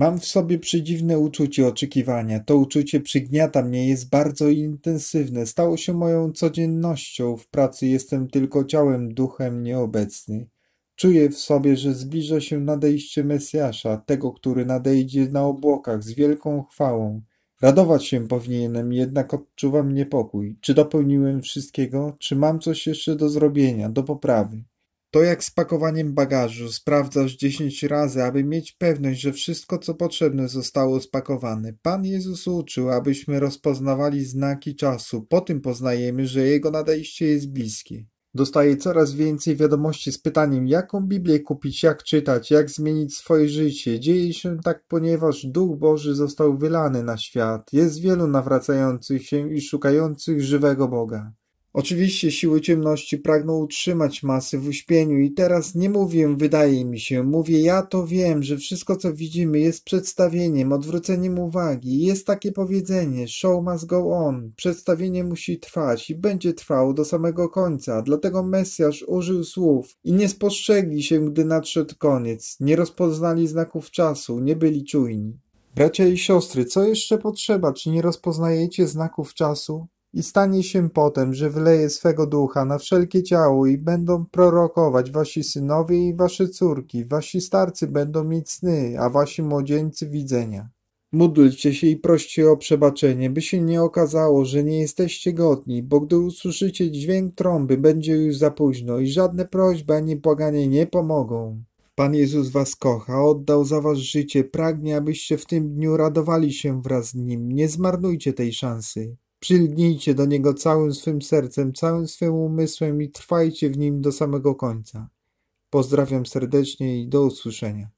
Mam w sobie przedziwne uczucie oczekiwania. To uczucie przygniata mnie, jest bardzo intensywne. Stało się moją codziennością. W pracy jestem tylko ciałem, duchem nieobecny. Czuję w sobie, że zbliża się nadejście Mesjasza, tego, który nadejdzie na obłokach z wielką chwałą. Radować się powinienem, jednak odczuwam niepokój. Czy dopełniłem wszystkiego? Czy mam coś jeszcze do zrobienia, do poprawy? To jak z pakowaniem bagażu. Sprawdzasz dziesięć razy, aby mieć pewność, że wszystko, co potrzebne, zostało spakowane. Pan Jezus uczył, abyśmy rozpoznawali znaki czasu. Po tym poznajemy, że Jego nadejście jest bliskie. Dostaję coraz więcej wiadomości z pytaniem, jaką Biblię kupić, jak czytać, jak zmienić swoje życie. Dzieje się tak, ponieważ Duch Boży został wylany na świat. Jest wielu nawracających się i szukających żywego Boga. Oczywiście siły ciemności pragną utrzymać masy w uśpieniu i teraz nie mówię wydaje mi się, mówię ja to wiem, że wszystko co widzimy jest przedstawieniem, odwróceniem uwagi. Jest takie powiedzenie, show must go on, przedstawienie musi trwać i będzie trwało do samego końca, dlatego Mesjasz użył słów i nie spostrzegli się, gdy nadszedł koniec, nie rozpoznali znaków czasu, nie byli czujni. Bracia i siostry, co jeszcze potrzeba, czy nie rozpoznajecie znaków czasu? I stanie się potem, że wyleje swego ducha na wszelkie ciało i będą prorokować wasi synowie i wasze córki, wasi starcy będą mieć sny, a wasi młodzieńcy widzenia. Módlcie się i proście o przebaczenie, by się nie okazało, że nie jesteście godni, bo gdy usłyszycie dźwięk trąby, będzie już za późno i żadne prośby ani błaganie nie pomogą. Pan Jezus was kocha, oddał za was życie, pragnie, abyście w tym dniu radowali się wraz z Nim. Nie zmarnujcie tej szansy. Przylgnijcie do Niego całym swym sercem, całym swym umysłem i trwajcie w Nim do samego końca. Pozdrawiam serdecznie i do usłyszenia.